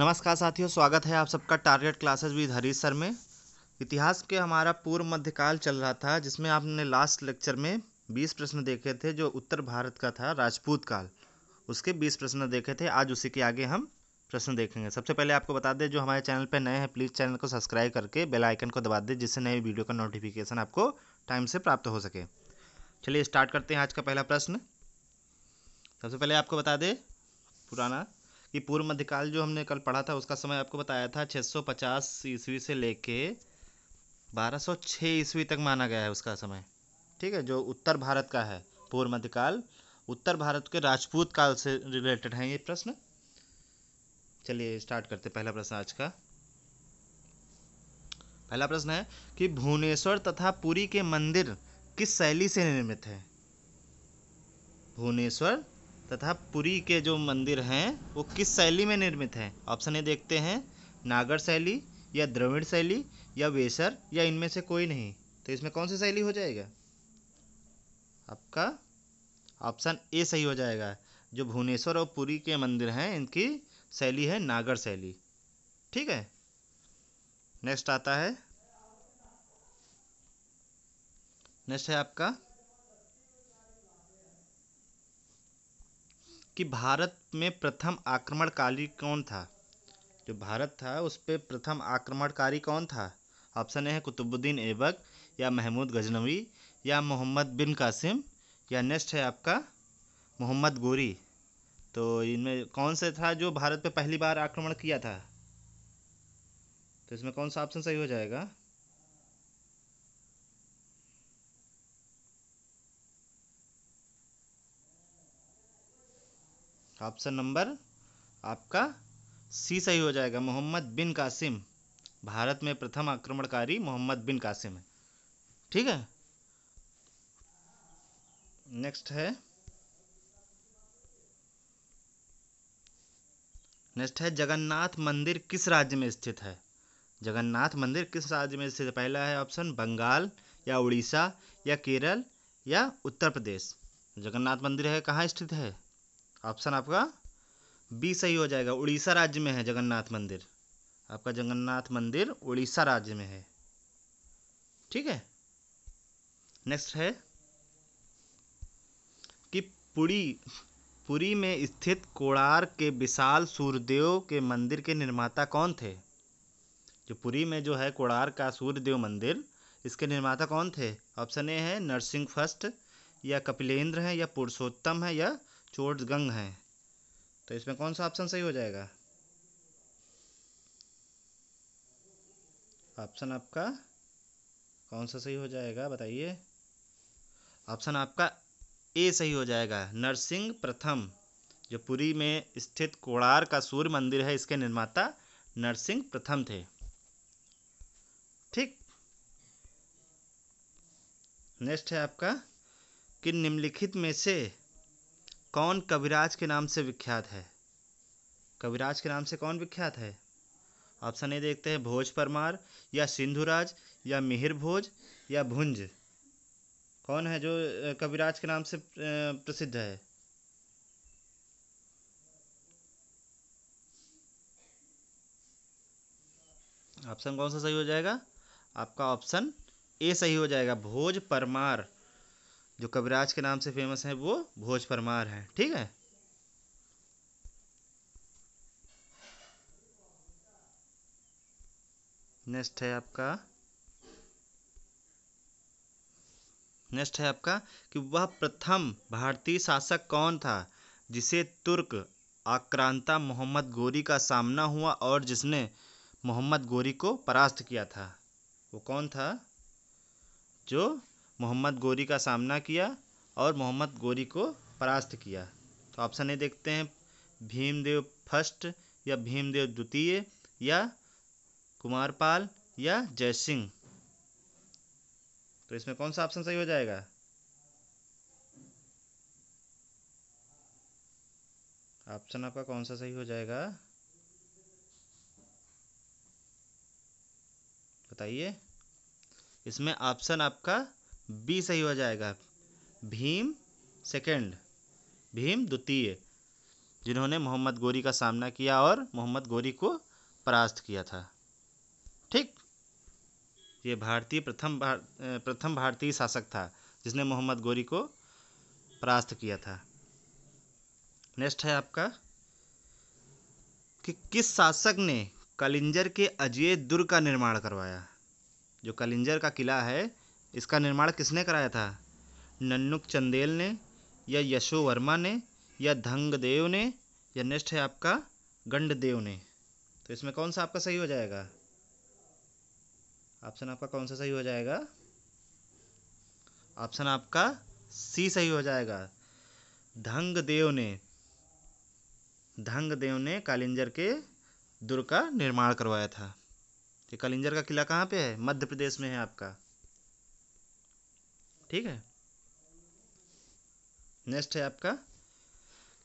नमस्कार साथियों स्वागत है आप सबका target classes with Harish sir में इतिहास के हमारा पूर्व मध्यकाल चल रहा था जिसमें आपने लास्ट लेक्चर में बीस प्रश्न देखे थे जो उत्तर भारत का था राजपूत काल उसके बीस प्रश्न देखे थे आज उसी के आगे हम प्रश्न देखेंगे सबसे पहले आपको बता दें जो हमारे चैनल पर नए हैं प्लीज़ चैनल को सब्सक्राइब करके बेलाइकन को दबा दें जिससे नए वीडियो का नोटिफिकेशन आपको टाइम से प्राप्त हो सके चलिए स्टार्ट करते हैं आज का पहला प्रश्न सबसे पहले आपको बता दें पुराना ये पूर्व मध्यकाल जो हमने कल पढ़ा था उसका समय आपको बताया था 650 ईस्वी से लेके 1206 ईस्वी तक माना गया है उसका समय ठीक है जो उत्तर भारत का है पूर्व मध्यकाल उत्तर भारत के राजपूत काल से रिलेटेड है ये प्रश्न चलिए स्टार्ट करते पहला प्रश्न आज का पहला प्रश्न है कि भुवनेश्वर तथा पुरी के मंदिर किस शैली से निर्मित है भुवनेश्वर तथा पुरी के जो मंदिर हैं वो किस शैली में निर्मित हैं ऑप्शन ए देखते हैं नागर शैली या द्रविड़ शैली या वेसर या इनमें से कोई नहीं तो इसमें कौन सी शैली हो जाएगा आपका ऑप्शन ए सही हो जाएगा जो भुवनेश्वर और पुरी के मंदिर हैं इनकी शैली है नागर शैली ठीक है नेक्स्ट आता है नेक्स्ट है आपका कि भारत में प्रथम आक्रमणकारी कौन था जो भारत था उस पर प्रथम आक्रमणकारी कौन था ऑप्शन ए है कुतुबुद्दीन ऐबक या महमूद गजनवी या मोहम्मद बिन कासिम या नेक्स्ट है आपका मोहम्मद गोरी तो इनमें कौन से था जो भारत पे पहली बार आक्रमण किया था तो इसमें कौन सा ऑप्शन सही हो जाएगा ऑप्शन नंबर आपका सी सही हो जाएगा मोहम्मद बिन कासिम भारत में प्रथम आक्रमणकारी मोहम्मद बिन कासिम है ठीक है नेक्स्ट है नेक्स्ट है जगन्नाथ मंदिर किस राज्य में स्थित है जगन्नाथ मंदिर किस राज्य में स्थित है पहला है ऑप्शन बंगाल या उड़ीसा या केरल या उत्तर प्रदेश जगन्नाथ मंदिर है कहाँ स्थित है ऑप्शन आपका बी सही हो जाएगा उड़ीसा राज्य में है जगन्नाथ मंदिर आपका जगन्नाथ मंदिर उड़ीसा राज्य में है ठीक है नेक्स्ट है कि पुरी पुरी में स्थित कोडार के विशाल सूर्यदेव के मंदिर के निर्माता कौन थे जो पुरी में जो है कोड़ार का सूर्यदेव मंदिर इसके निर्माता कौन थे ऑप्शन ए है नरसिंह फर्स्ट या कपिलेंद्र है या पुरुषोत्तम है या गंग हैं तो इसमें कौन सा ऑप्शन सही हो जाएगा ऑप्शन आपका कौन सा सही हो जाएगा बताइए ऑप्शन आपका ए सही हो जाएगा नरसिंह प्रथम जो पुरी में स्थित कोड़ार का सूर्य मंदिर है इसके निर्माता नरसिंह प्रथम थे ठीक नेक्स्ट है आपका कि निम्नलिखित में से कौन कविराज के नाम से विख्यात है कविराज के नाम से कौन विख्यात है ऑप्शन ए देखते हैं भोज परमार या सिंधुराज या मिहिर भोज या भुंज कौन है जो कविराज के नाम से प्रसिद्ध है ऑप्शन कौन सा सही हो जाएगा आपका ऑप्शन ए सही हो जाएगा भोज परमार जो कविराज के नाम से फेमस हैं वो भोज परमार हैं ठीक है नेक्स्ट है आपका नेक्स्ट है आपका कि वह प्रथम भारतीय शासक कौन था जिसे तुर्क आक्रांता मोहम्मद गोरी का सामना हुआ और जिसने मोहम्मद गोरी को परास्त किया था वो कौन था जो मोहम्मद गोरी का सामना किया और मोहम्मद गौरी को परास्त किया तो ऑप्शन ए देखते हैं भीमदेव फर्स्ट या भीमदेव द्वितीय या कुमारपाल या जयसिंह तो इसमें कौन सा ऑप्शन सही हो जाएगा ऑप्शन आपका कौन सा सही हो जाएगा बताइए इसमें ऑप्शन आपका बी सही हो जाएगा भीम सेकंड भीम द्वितीय जिन्होंने मोहम्मद गोरी का सामना किया और मोहम्मद गोरी को परास्त किया था ठीक ये भारतीय प्रथम भार, प्रथम भारतीय शासक था जिसने मोहम्मद गोरी को परास्त किया था नेक्स्ट है आपका कि किस शासक ने कलिंजर के अजय दुर्ग का निर्माण करवाया जो कलिंजर का किला है इसका निर्माण किसने कराया था नन्नुक चंदेल ने या यशो वर्मा ने या धंगदेव ने या नेक्स्ट है आपका गंडदेव ने तो इसमें कौन सा आपका सही हो जाएगा ऑप्शन आपका कौन सा सही हो जाएगा ऑप्शन आपका सी सही हो जाएगा धंगदेव ने धंगदेव ने कालिंजर के दुर्ग का निर्माण करवाया था कि कालिंजर का किला कहाँ पे है मध्य प्रदेश में है आपका ठीक है नेक्स्ट है आपका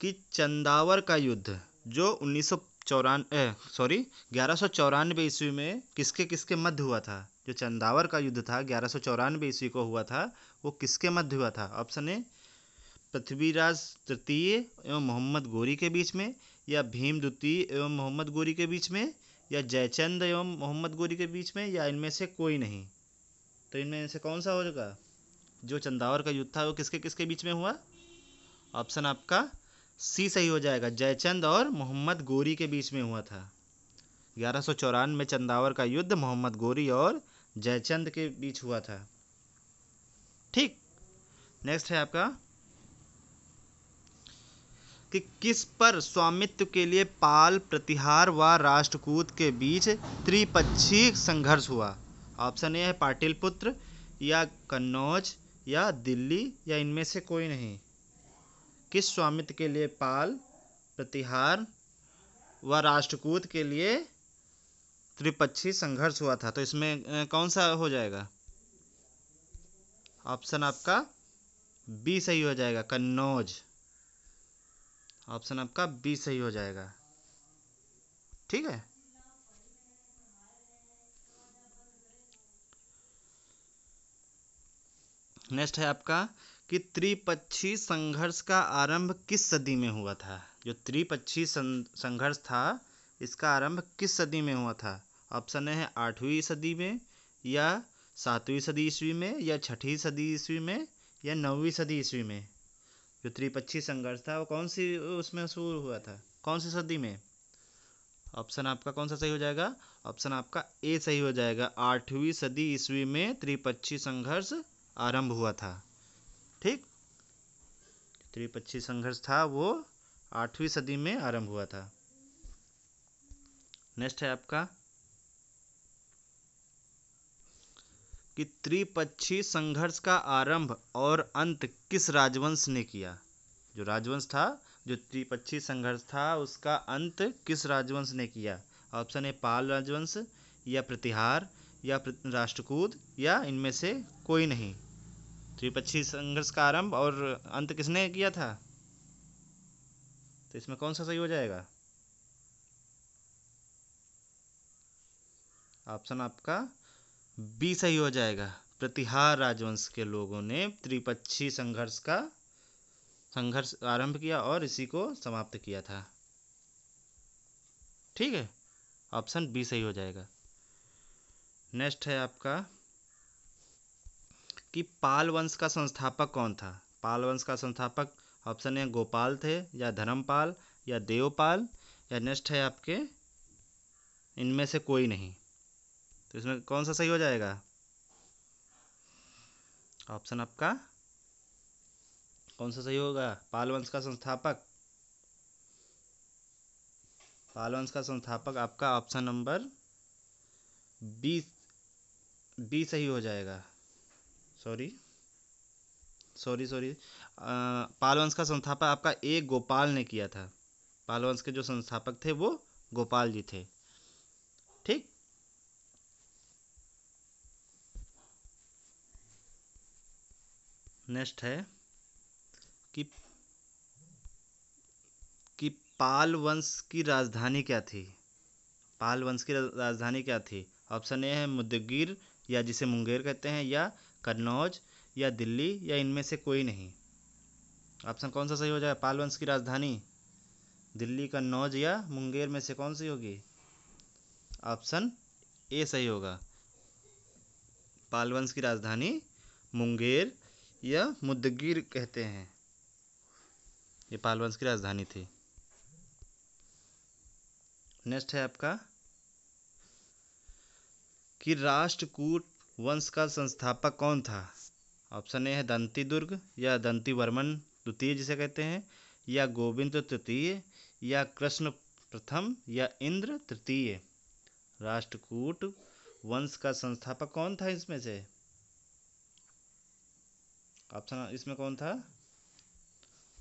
कि चंदावर का युद्ध जो उन्नीस सॉरी ग्यारह ईस्वी में किसके किसके मध्य हुआ था जो चंदावर का युद्ध था ग्यारह ईस्वी को हुआ था वो किसके मध्य हुआ था ऑप्शन ए पृथ्वीराज तृतीय एवं मोहम्मद गोरी के बीच में या भीम द्वितीय एवं मोहम्मद गोरी के बीच में या जयचंद एवं मोहम्मद गोरी के बीच में या इनमें से कोई नहीं तो इनमें से कौन सा हो जाएगा जो चंदावर का युद्ध था वो किसके किसके बीच में हुआ ऑप्शन आपका सी सही हो जाएगा जयचंद और मोहम्मद गोरी के बीच में हुआ था ग्यारह में चंदावर का युद्ध मोहम्मद गोरी और जयचंद के बीच हुआ था ठीक नेक्स्ट है आपका कि किस पर स्वामित्व के लिए पाल प्रतिहार व राष्ट्रकूट के बीच त्रिपक्षीय संघर्ष हुआ ऑप्शन ए है पाटिल पुत्र या कन्नौज या दिल्ली या इनमें से कोई नहीं किस स्वामित्व के लिए पाल प्रतिहार व राष्ट्रकूट के लिए त्रिपक्षी संघर्ष हुआ था तो इसमें कौन सा हो जाएगा ऑप्शन आपका बी सही हो जाएगा कन्नौज ऑप्शन आपका बी सही हो जाएगा ठीक है नेक्स्ट है आपका कि त्रिपक्षी संघर्ष का आरंभ किस सदी में हुआ था जो त्रिपक्षी संघर्ष था इसका आरंभ किस सदी में हुआ था ऑप्शन है आठवीं सदी में या सातवीं सदी ईस्वी में या छठी सदी ईस्वी में या नौवीं सदी ईस्वी में जो त्रिपक्षी संघर्ष था वो कौन सी उसमें शुरू हुआ था कौन सी सदी में ऑप्शन आपका कौन सा सही हो जाएगा ऑप्शन आपका ए सही हो जाएगा आठवीं सदी ईस्वी में त्रिपक्षी संघर्ष आरंभ हुआ था ठीक त्रिपक्षीय संघर्ष था वो आठवीं सदी में आरंभ हुआ था नेक्स्ट है आपका कि त्रिपक्षीय संघर्ष का आरंभ और अंत किस राजवंश ने किया जो राजवंश था जो त्रिपक्षीय संघर्ष था उसका अंत किस राजवंश ने किया ऑप्शन है पाल राजवंश या प्रतिहार या राष्ट्रकूट या इनमें से कोई नहीं त्रिपक्षीय संघर्ष का आरंभ और अंत किसने किया था तो इसमें कौन सा सही हो जाएगा ऑप्शन आपका बी सही हो जाएगा प्रतिहार राजवंश के लोगों ने त्रिपक्षीय संघर्ष का संघर्ष आरंभ किया और इसी को समाप्त किया था ठीक है ऑप्शन बी सही हो जाएगा नेक्स्ट है आपका कि पाल वंश का संस्थापक कौन था पाल वंश का संस्थापक ऑप्शन है गोपाल थे या धर्मपाल या देवपाल या नेक्स्ट है आपके इनमें से कोई नहीं तो इसमें कौन सा सही हो जाएगा ऑप्शन आपका कौन सा सही होगा पाल वंश का संस्थापक पाल वंश का संस्थापक आपका ऑप्शन नंबर बी बी सही हो जाएगा सॉरी सॉरी सॉरी पालवंश का संस्थापक आपका ए गोपाल ने किया था पालवंश के जो संस्थापक थे वो गोपाल जी थे ठीक नेक्स्ट है कि कि पाल वंश की राजधानी क्या थी पाल वंश की राजधानी क्या थी ऑप्शन ए है मुदगीर या जिसे मुंगेर कहते हैं या कन्नौज या दिल्ली या इनमें से कोई नहीं ऑप्शन कौन सा सही हो जाएगा पाल वंश की राजधानी दिल्ली कन्नौज या मुंगेर में से कौन सी होगी ऑप्शन ए सही होगा पालवंश की राजधानी मुंगेर या मुदगिर कहते हैं ये पालवंश की राजधानी थी नेक्स्ट है आपका कि राष्ट्रकूट वंश का संस्थापक कौन था ऑप्शन ए है दंती दुर्ग या दंती वर्मन द्वितीय जिसे कहते हैं या गोविंद तृतीय या कृष्ण प्रथम या इंद्र तृतीय राष्ट्रकूट वंश का संस्थापक कौन था इसमें से ऑप्शन इसमें कौन था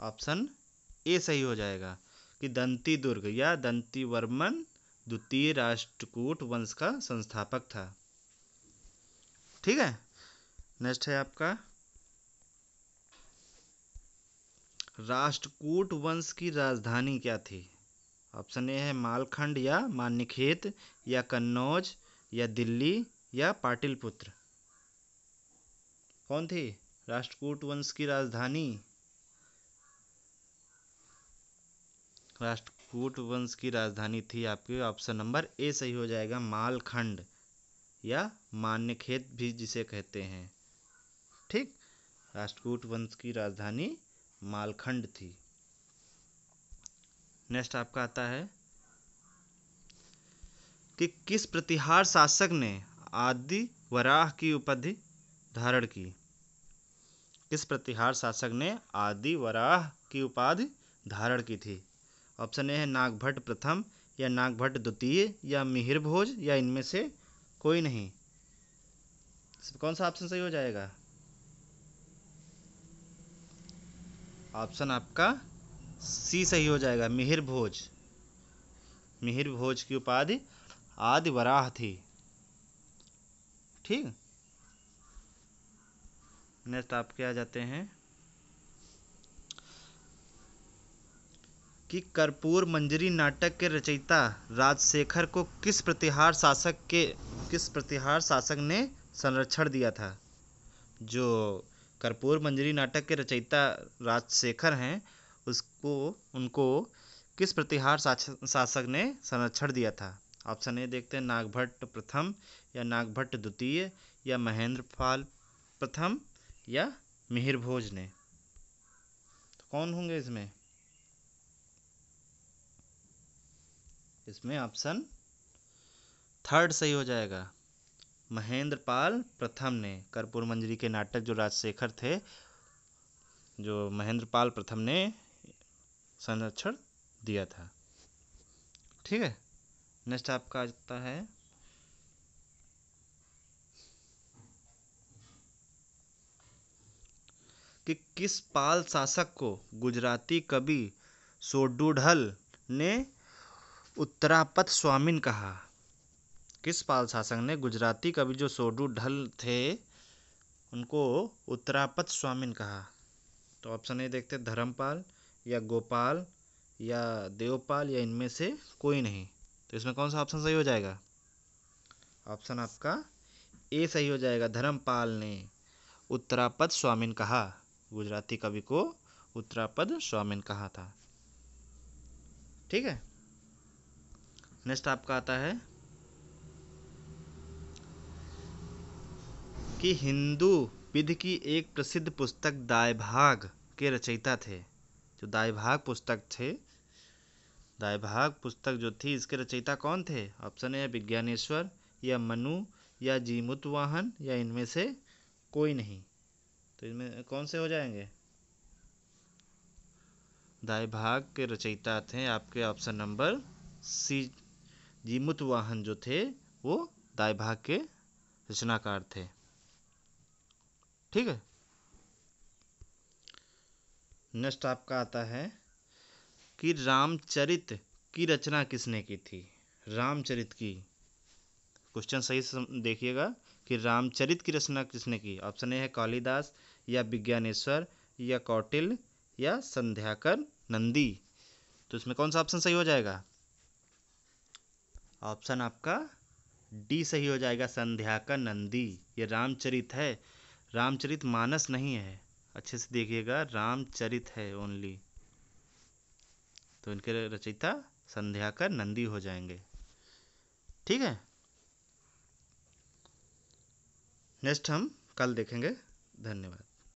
ऑप्शन ए सही हो जाएगा कि दंती दुर्ग या दंती वर्मन द्वितीय राष्ट्रकूट वंश का संस्थापक था ठीक है नेक्स्ट है आपका राष्ट्रकूट वंश की राजधानी क्या थी ऑप्शन ए है मालखंड या मान्यखेत या कन्नौज या दिल्ली या पाटिलपुत्र कौन थी राष्ट्रकूट वंश की राजधानी राष्ट्रकूट वंश की राजधानी थी आपके ऑप्शन नंबर ए सही हो जाएगा मालखंड या मान्य खेत भी जिसे कहते हैं ठीक राष्ट्रकूट वंश की राजधानी मालखंड थी नेक्स्ट आपका आता है कि किस प्रतिहार शासक ने आदि वराह की उपाधि धारण की किस प्रतिहार शासक ने आदि वराह की उपाधि धारण की थी ऑप्शन ए है नागभट्ट प्रथम या नागभट्ट द्वितीय या मिहिर भोज या इनमें से कोई नहीं कौन सा ऑप्शन सही हो जाएगा ऑप्शन आपका सी सही हो जाएगा मिहिर भोज मिहिर भोज की उपाधि आदि वराह थी ठीक नेक्स्ट आपके आ जाते हैं कि कर्पूर मंजरी नाटक के रचयिता राजशेखर को किस प्रतिहार शासक के किस प्रतिहार शासक ने संरक्षण दिया था जो कर्पूर मंजरी नाटक के रचयिता राजशेखर हैं उसको उनको किस प्रतिहार शासक ने संरक्षण दिया था ऑप्शन ए देखते हैं नागभट्ट प्रथम या नागभट्ट द्वितीय या महेंद्रपाल प्रथम या मिहिर भोज ने तो कौन होंगे इसमें इसमें ऑप्शन थर्ड सही हो जाएगा महेंद्र पाल प्रथम ने कर्पूर मंजरी के नाटक जो राजशेखर थे जो महेंद्र पाल प्रथम ने संरक्षण दिया था ठीक है नेक्स्ट आपका आ जाता है कि किस पाल शासक को गुजराती कवि सोडूढल ने उत्तरापथ स्वामिन कहा किस पाल शासक ने गुजराती कवि जो सोडू ढल थे उनको उत्तरापत स्वामिन कहा तो ऑप्शन ए देखते धर्मपाल या गोपाल या देवपाल या इनमें से कोई नहीं तो इसमें कौन सा ऑप्शन सही हो जाएगा ऑप्शन आपका ए सही हो जाएगा धर्मपाल ने उत्तरापद स्वामिन कहा गुजराती कवि को उत्तरापद स्वामिन कहा था ठीक है नेक्स्ट आपका आता है कि हिंदू विधि की एक प्रसिद्ध पुस्तक दायभाग के रचयिता थे जो दायभाग पुस्तक थे दायभाग पुस्तक जो थी इसके रचयिता कौन थे ऑप्शन है विज्ञानेश्वर या मनु या जीमुतवाहन या इनमें से कोई नहीं तो इनमें कौन से हो जाएंगे दायभाग के रचयिता थे आपके ऑप्शन नंबर सी जीमुतवाहन जो थे वो दायभाग के रचनाकार थे ठीक है नेक्स्ट आपका आता है कि रामचरित की रचना किसने की थी रामचरित की क्वेश्चन सही से देखिएगा कि रामचरित की रचना किसने की ऑप्शन ए है कालिदास या विज्ञानेश्वर या कौटिल या संध्याकर नंदी तो इसमें कौन सा ऑप्शन सही हो जाएगा ऑप्शन आपका डी सही हो जाएगा संध्याकर नंदी ये रामचरित है रामचरित मानस नहीं है अच्छे से देखिएगा रामचरित है ओनली तो इनके रचयिता संध्या कर नंदी हो जाएंगे ठीक है नेक्स्ट हम कल देखेंगे धन्यवाद